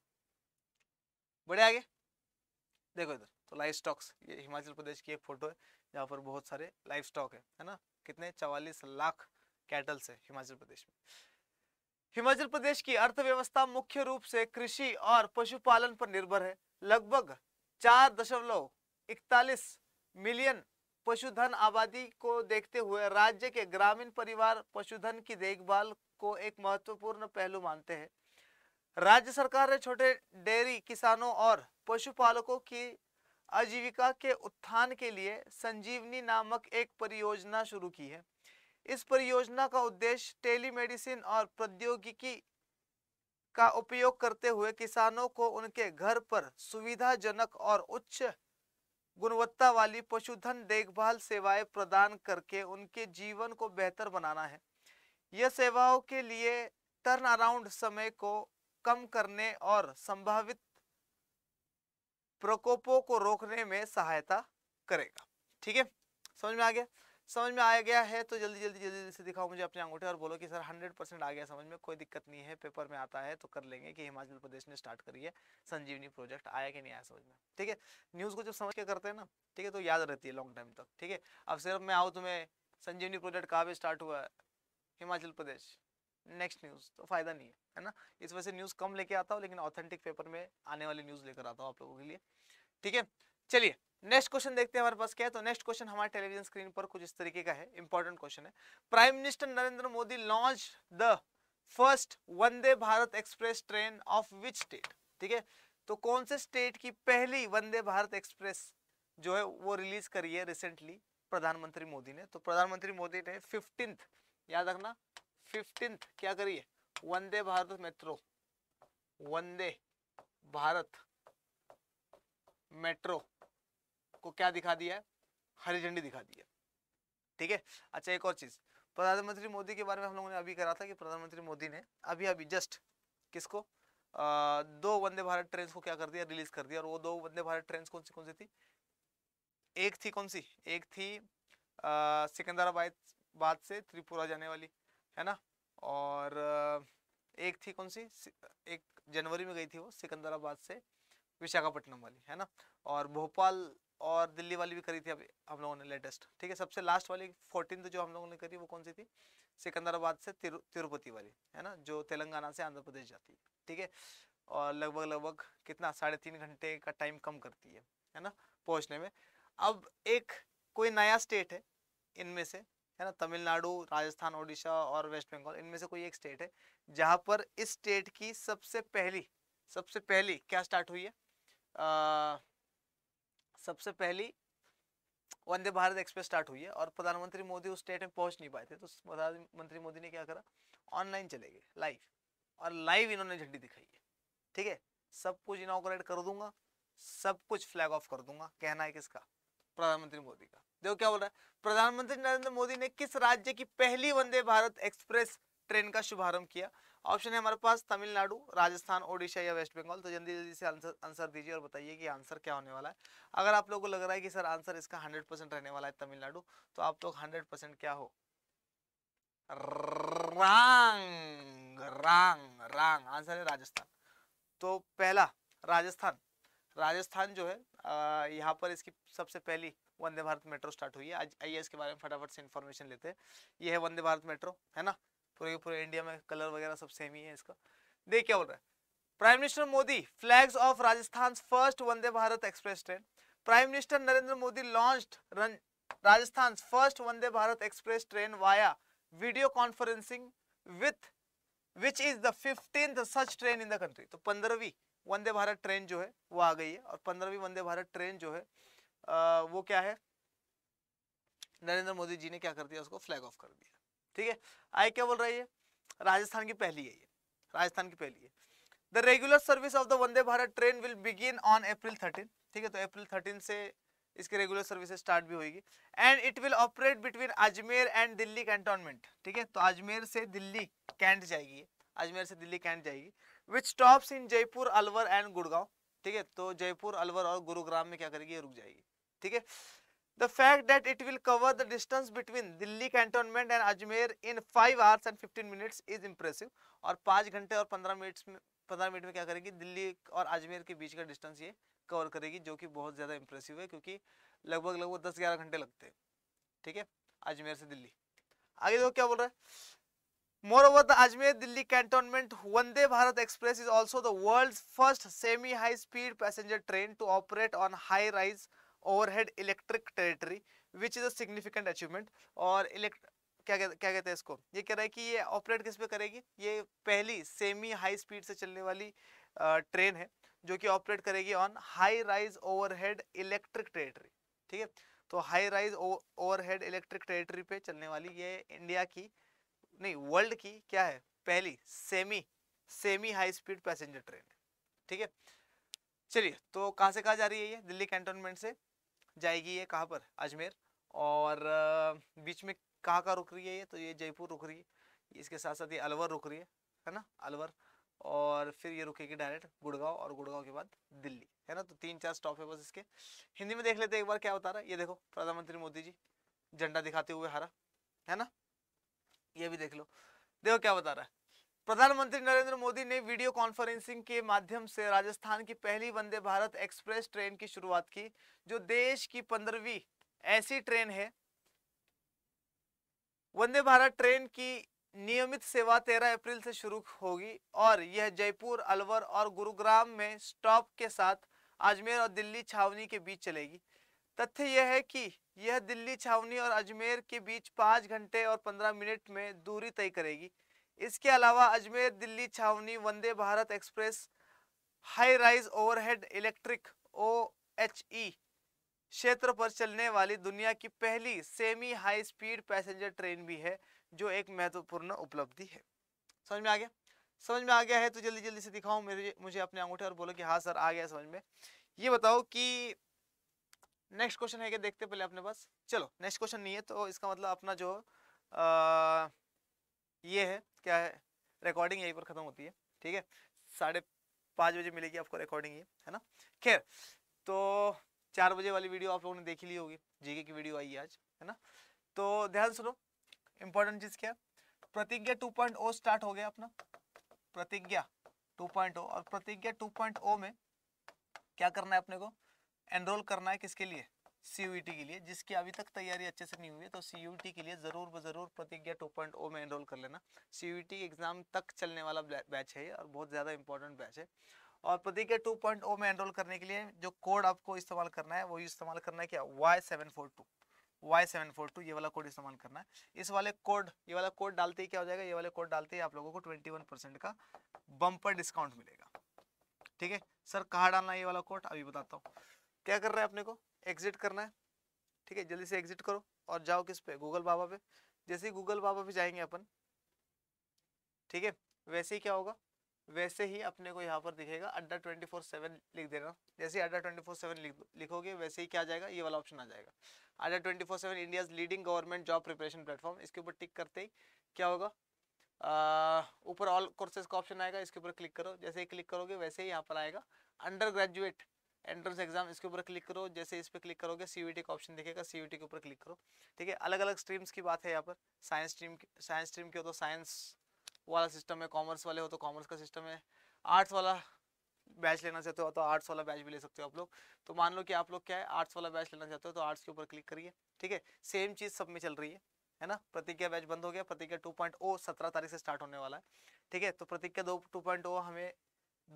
बड़े आगे देखो इधर तो लाइफ स्टॉक्स ये हिमाचल प्रदेश की एक फोटो है जहाँ पर बहुत सारे लाइफ स्टॉक है है ना कितने चवालीस लाख कैटल्स है हिमाचल प्रदेश में हिमाचल प्रदेश की अर्थव्यवस्था मुख्य रूप से कृषि और पशुपालन पर निर्भर है लगभग चार दशमलव इकतालीस मिलियन पशुधन आबादी को देखते हुए राज्य के ग्रामीण परिवार पशुधन की देखभाल को एक महत्वपूर्ण पहलू मानते हैं राज्य सरकार ने छोटे डेयरी किसानों और पशुपालकों की आजीविका के उत्थान के लिए संजीवनी नामक एक परियोजना शुरू की है इस परियोजना का उद्देश्य टेलीमेडिसिन और प्रौद्योगिकी का उपयोग करते हुए किसानों को उनके घर पर सुविधाजनक और उच्च गुणवत्ता वाली पशुधन देखभाल सेवाएं प्रदान करके उनके जीवन को बेहतर बनाना है यह सेवाओं के लिए टर्न अराउंड समय को कम करने और संभावित प्रकोपों को रोकने में सहायता करेगा ठीक है समझ में आ गया समझ में आ गया है तो जल्दी जल्दी जल्दी जल्दी से दिखाओ मुझे अपने अंगूठे और बोलो कि सर 100 परसेंट आ गया समझ में कोई दिक्कत नहीं है पेपर में आता है तो कर लेंगे कि हिमाचल प्रदेश ने स्टार्ट करी है संजीवनी प्रोजेक्ट आया कि नहीं आया समझ में ठीक है न्यूज़ को जब समझ के करते हैं ना ठीक है तो याद रहती है लॉन्ग टाइम तक ठीक है अब सिर्फ मैं आऊँ तुम्हें तो संजीवनी प्रोजेक्ट कहाँ पर स्टार्ट हुआ है हिमाचल प्रदेश नेक्स्ट न्यूज तो फायदा नहीं है है ना इस वजह से न्यूज कम लेके आता हूँ लेकिन ऑथेंटिक पेपर में आने वाली न्यूज लेकर आता हूँ आप लोगों के लिए ठीक है चलिए नेक्स्ट क्वेश्चन देखते हैं हमारे पास क्या है तो नेक्स्ट क्वेश्चन हमारे टेलीविजन स्क्रीन पर कुछ इस तरीके का है इंपॉर्टेंट क्वेश्चन है prime minister Narendra Modi launch the first Vande Bharat express train of which state ठीक है तो कौन से स्टेट की पहली वंदे भारत एक्सप्रेस जो है वो रिलीज करी है रिसेंटली प्रधानमंत्री मोदी ने तो प्रधानमंत्री मोदी ने फिफ्टींथ याद रखना फिफ्टीन क्या करिए वंदे भारत मेट्रो वंदे भारत मेट्रो को क्या दिखा दिया है हरी झंडी दिखा दी ठीक है अच्छा एक और चीज प्रधानमंत्री मोदी के बारे में हम लोगों ने अभी करा था कि प्रधानमंत्री मोदी ने अभी अभी जस्ट किसको आ, दो वंदे भारत ट्रेन को क्या कर दिया रिलीज कर दिया और वो दो वंदे भारत ट्रेन कौन सी कौन सी थी एक थी कौन सी एक थी सिकंदराबाद से त्रिपुरा जाने वाली है ना और एक थी कौन सी एक जनवरी में गई थी वो सिकंदराबाद से विशाखापट्टनम वाली है ना और भोपाल और दिल्ली वाली भी करी थी अभी हम लोगों ने लेटेस्ट ठीक है सबसे लास्ट वाली फोर्टीन जो हम लोगों ने करी वो कौन सी थी सिकंदराबाद से तिरुपति वाली है ना जो तेलंगाना से आंध्र प्रदेश जाती है ठीक है और लगभग लगभग कितना साढ़े तीन घंटे का टाइम कम करती है है ना पहुंचने में अब एक कोई नया स्टेट है इनमें से है ना तमिलनाडु राजस्थान ओडिशा और वेस्ट बंगाल इनमें से कोई एक स्टेट है जहाँ पर इस स्टेट की सबसे पहली सबसे पहली क्या स्टार्ट हुई है आ, सबसे पहली वंदे भारत एक्सप्रेस स्टार्ट हुई है और प्रधानमंत्री मोदी उस स्टेट में पहुंच नहीं पाए थे तो प्रधानमंत्री मोदी ने क्या करा ऑनलाइन चले गए लाइव और लाइव इन्होंने झंडी दिखाई है ठीक है सब कुछ इनाग्रेट कर दूंगा सब कुछ फ्लैग ऑफ कर दूंगा कहना है किसका प्रधानमंत्री मोदी का देखो क्या बोल रहा है प्रधानमंत्री नरेंद्र मोदी ने किस राज्य की पहली वंदे भारत एक्सप्रेस ट्रेन का शुभारंभ किया ऑप्शन है हमारे पास तमिलनाडु राजस्थान ओडिशा या वेस्ट बंगाल तो जल्दी जल्दी से आंसर आंसर दीजिए और बताइए कि आंसर क्या होने वाला है अगर आप लोगों को लग रहा है कि सर आंसर इसका हंड्रेड परसेंट रहने वाला है तमिलनाडु तो आप लोग हंड्रेड परसेंट क्या हो रांग रांग रांग आंसर है राजस्थान तो पहला राजस्थान राजस्थान जो है यहाँ पर इसकी सबसे पहली वंदे भारत मेट्रो स्टार्ट हुई है आज आइए इसके बारे में फटाफट से इन्फॉर्मेशन लेते हैं ये है वंदे भारत मेट्रो है ना पूरे पूरे इंडिया में कलर वगैरह सब सेम ही है इसका देख क्या बोल रहा है prime minister Modi flags off Rajasthan first Vande Bharat express train prime minister Narendra Modi launch Rajasthan first Vande Bharat express train via video conferencing with which is the fifteenth such train in the country तो पंद्रहवीं वंदे भारत ट्रेन जो है वो आ गई है और पंद्रहवीं वंदे भारत ट्रेन जो है आ, वो क्या है नरेंद्र मोदी जी ने क्या कर दिया उसको फ्लैग ऑफ कर दिया ठीक है आई क्या बोल रही है राजस्थान की पहली है ये राजस्थान की पहली है the regular service of the Vande Bharat train will begin on April thirteen ठीक है तो अप्रैल थर्टीन से इसकी रेगुलर सर्विस स्टार्ट भी होगी and it will operate between Ajmer and Delhi cantonment ठीक है तो अजमेर से दिल्ली कैंट जाएगी अजमेर से दिल्ली कैंट जाएगी which stops in Jaipur Alwar and Gurgaon ठीक है तो जयपुर अलवर और गुरुग्राम में क्या करेगी रुक जाएगी ठीक है the fact that it will cover the distance between Delhi cantonment and Ajmer in five hours and fifteen minutes is impressive और पांच घंटे और पंद्रह मिनट में पंद्रह मिनट में क्या करेगी दिल्ली और अजमेर के बीच का डिस्टेंस ये कवर करेगी जो कि बहुत ज़्यादा इंप्रेसिव है क्योंकि लगभग लगभग दस ग्यारह घंटे लगते हैं ठीक है अजमेर से दिल्ली आगे देखो क्या बोल रहा है Moreover, the Ajmer-Delhi cantonment Vande Bharat Express is also the world's first semi-high-speed passenger train to operate on high-rise overhead electric territory, which is a significant achievement. Or, elect क्या क्या कहते हैं इसको ये कह रहा है कि ये ऑपरेट किस पे करेगी ये पहली सेमी हाई स्पीड से चलने वाली ट्रेन है जो कि ऑपरेट करेगी on high rise overhead electric territory ठीक है तो high rise overhead electric territory पे चलने वाली ये इंडिया की नहीं वर्ल्ड की क्या है पहली semi semi high speed passenger train ठीक है चलिए तो कहाँ से कहाँ जा रही है ये दिल्ली कैंटोनमेंट से जाएगी ये कहाँ पर अजमेर और बीच में कहाँ कहाँ रुक रही है ये तो ये जयपुर रुक रही है इसके साथ साथ ये अलवर रुक रही है है ना अलवर और फिर ये रुकेगी डायरेक्ट गुड़गांव और गुड़गांव के बाद दिल्ली है ना तो तीन चार स्टॉप है बस इसके हिंदी में देख लेते एक बार क्या बता रहा है ये देखो प्रधानमंत्री मोदी जी झंडा दिखाते हुए हरा है ना ये भी देख लो देखो क्या बता रहा है प्रधानमंत्री नरेंद्र मोदी ने वीडियो कॉन्फ्रेंसिंग के माध्यम से राजस्थान की पहली वंदे भारत एक्सप्रेस ट्रेन की शुरुआत की जो देश की पंद्रहवीं ऐसी ट्रेन है वंदे भारत ट्रेन की नियमित सेवा 13 अप्रैल से शुरू होगी और यह जयपुर अलवर और गुरुग्राम में स्टॉप के साथ अजमेर और दिल्ली छावनी के बीच चलेगी तथ्य यह है कि यह दिल्ली छावनी और अजमेर के बीच पाँच घंटे और पंद्रह मिनट में दूरी तय करेगी इसके अलावा अजमेर दिल्ली छावनी Vande Bharat express high rise overhead electric O H E क्षेत्र पर चलने वाली दुनिया की पहली सेमी हाई स्पीड पैसेंजर ट्रेन भी है जो एक महत्वपूर्ण उपलब्धि है समझ में आ गया समझ में आ गया है तो जल्दी जल्दी से दिखाओ मेरे मुझे अपने अंगूठे और बोलो कि हाँ सर आ गया समझ में ये बताओ कि नेक्स्ट क्वेश्चन है क्या देखते पहले अपने पास चलो नेक्स्ट क्वेश्चन नहीं है तो इसका मतलब अपना जो आ, ये है क्या है रिकॉर्डिंग यहीं पर ख़त्म होती है ठीक है साढ़े पाँच बजे मिलेगी आपको रिकॉर्डिंग ये है ना खैर तो चार बजे वाली वीडियो आप लोगों ने देखी ली होगी जीके की वीडियो आई है आज है ना तो ध्यान सुनो इंपॉर्टेंट चीज़ क्या है प्रतिज्ञा टू स्टार्ट oh हो गया अपना प्रतिज्ञा टू oh, और प्रतिज्ञा टू oh में क्या करना है अपने को एनरोल करना है किसके लिए सी e के लिए जिसकी अभी तक तैयारी अच्छे से नहीं हुई है तो सी e के लिए ज़रूर ज़रूर प्रतिज्ञा टू पॉइंट ओ में एनरोल कर लेना सी एग्ज़ाम e तक चलने वाला बैच है और बहुत ज़्यादा इंपॉर्टेंट बैच है और प्रतिज्ञा टू पॉइंट ओ में एनरोल करने के लिए जो कोड आपको इस्तेमाल करना है वो इस्तेमाल करना है क्या Y seven four two Y seven four two ये वाला कोड इस्तेमाल करना है इस वाले कोड ये वाला कोड डालते ही क्या हो जाएगा ये वाले कोड डालते ही आप लोगों को ट्वेंटी वन परसेंट का बम्पर डिस्काउंट मिलेगा ठीक है सर कहाँ डालना है ये वाला कोड अभी बताता हूँ क्या कर रहा है अपने को एग्जिट करना है ठीक है जल्दी से एग्जिट करो और जाओ किस पे गूगल बाबा पे जैसे ही गूगल बाबा पे जाएंगे अपन ठीक है वैसे ही क्या होगा वैसे ही अपने को यहाँ पर दिखेगा अड्डा ट्वेंटी फोर सेवन लिख देना जैसे ही अड्डा ट्वेंटी फोर सेवन लिखोगे वैसे ही क्या जाएगा ये वाला ऑप्शन आ जाएगा Adda twenty four seven India's leading government job preparation platform इसके ऊपर टिक करते ही क्या होगा ऊपर ऑल कोर्सेज का ऑप्शन आएगा इसके ऊपर क्लिक करो जैसे ही क्लिक करोगे वैसे ही यहाँ पर आएगा अंडर ग्रेजुएट एंट्रेंस एग्जाम इसके ऊपर क्लिक करो जैसे इस पर क्लिक करोगे टी का ऑप्शन दिखेगा टी के ऊपर क्लिक करो ठीक है अलग अलग स्ट्रीम्स की बात है यहाँ पर साइंस स्ट्रीम साइंस स्ट्रीम के हो तो साइंस वाला सिस्टम है कॉमर्स वाले हो तो कॉमर्स का सिस्टम है आर्ट्स वाला बैच लेना चाहते हो तो आर्ट्स वाला बैच भी ले सकते हो आप लोग तो मान लो कि आप लोग क्या है आर्ट्स वाला बैच लेना चाहते हो तो आर्ट्स के ऊपर क्लिक करिए ठीक है सेम चीज़ सब में चल रही है है ना प्रतिज्ञा बैच बंद हो गया प्रतिज्ञा टू पॉइंट ओ सत्रह तारीख से स्टार्ट होने वाला है ठीक है तो प्रतिज्ञा दो टू पॉइंट ओ हमें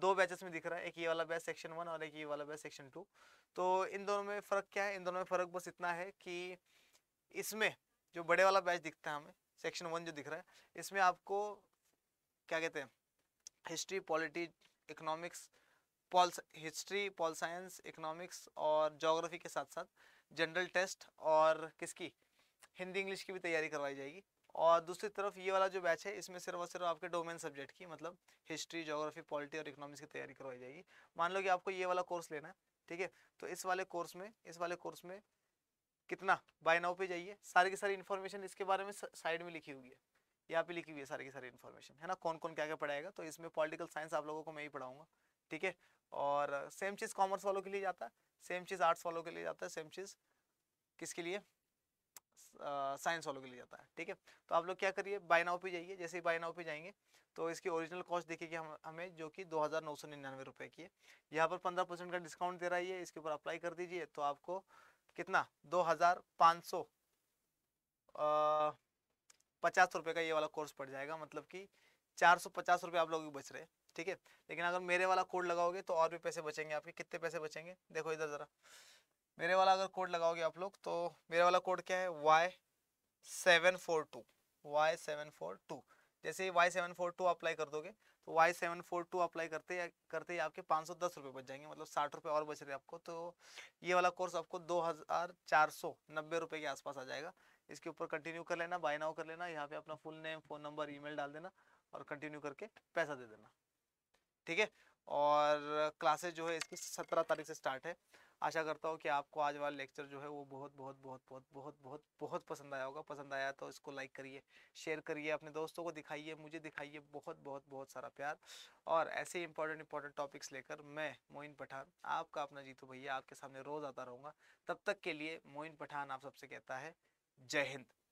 दो बैचेस में दिख रहा है एक ये वाला बैच सेक्शन वन और एक ये वाला बैच सेक्शन टू तो इन दोनों में फ़र्क क्या है इन दोनों में फ़र्क बस इतना है कि इसमें जो बड़े वाला बैच दिखता है हमें सेक्शन वन जो दिख रहा है इसमें आपको क्या कहते हैं history polity economics pol history pol science economics और जोग्राफी के साथ साथ जनरल टेस्ट और किसकी हिंदी इंग्लिश की भी तैयारी करवाई जाएगी और दूसरी तरफ ये वाला जो बैच है इसमें सिर्फ और सिर्फ आपके डोमेन सब्जेक्ट की मतलब हिस्ट्री जोग्राफी पॉलिटी और इकोनॉमिक्स की तैयारी करवाई जाएगी मान लो कि आपको ये वाला कोर्स लेना है ठीक है तो इस वाले कोर्स में इस वाले कोर्स में कितना बाय नाउ पे जाइए सारी की सारी इन्फॉर्मेशन इसके बारे में साइड में लिखी हुई है यहाँ पे लिखी हुई है सारी की सारी इन्फॉर्मेशन है ना कौन कौन क्या क्या पढ़ाएगा तो इसमें पॉलिटिकल साइंस आप लोगों को मैं ही पढ़ाऊंगा ठीक है और सेम चीज़ कॉमर्स वालों के लिए जाता है सेम चीज़ आर्ट्स वालों के लिए जाता है सेम चीज़ किसके लिए साइंस वालों के लिए जाता है ठीक है तो आप लोग क्या करिए बाय नाउ पे जाइए जैसे ही बाय नाउ पे जाएंगे तो इसकी ओरिजिनल कॉस्ट देखेगी हम हमें जो कि दो हज़ार नौ सौ निन्यानवे रुपये की है यहाँ पर पंद्रह परसेंट का डिस्काउंट दे रहा है इसके ऊपर अप्लाई कर दीजिए तो आपको कितना दो हज़ार पाँच सौ पचास रुपये का ये वाला कोर्स पड़ जाएगा मतलब कि चार सौ पचास रुपये आप लोग बच रहे हैं ठीक है लेकिन अगर मेरे वाला कोड लगाओगे तो और भी पैसे बचेंगे आपके कितने पैसे बचेंगे देखो इधर ज़रा मेरे वाला अगर कोड लगाओगे आप लोग तो मेरे वाला कोड क्या है Y seven four two Y seven four two जैसे ही Y seven four two apply कर दोगे तो Y seven four two apply करते या, करते ही आपके पाँच सौ दस रुपये बच जाएंगे मतलब साठ रुपये और बच रहे आपको तो ये वाला कोर्स आपको दो हज़ार चार सौ नब्बे रुपये के आसपास आ जाएगा इसके ऊपर कंटिन्यू कर लेना बाय नाउ कर लेना यहाँ पे अपना फुल नेम फ़ोन नंबर ई डाल देना और कंटिन्यू करके पैसा दे देना ठीक है और क्लासेज जो है इसकी सत्रह तारीख से स्टार्ट है आशा करता हूँ कि आपको आज वाला लेक्चर जो है वो बहुत बहुत बहुत बहुत बहुत बहुत बहुत पसंद आया होगा पसंद आया तो इसको लाइक करिए शेयर करिए अपने दोस्तों को दिखाइए मुझे दिखाइए बहुत बहुत बहुत सारा प्यार और ऐसे इंपॉर्टेंट इंपॉर्टेंट टॉपिक्स लेकर मैं मोइन पठान आपका अपना जीतू भैया आपके सामने रोज़ आता रहूँगा तब तक के लिए मोइन पठान आप सबसे कहता है जय हिंद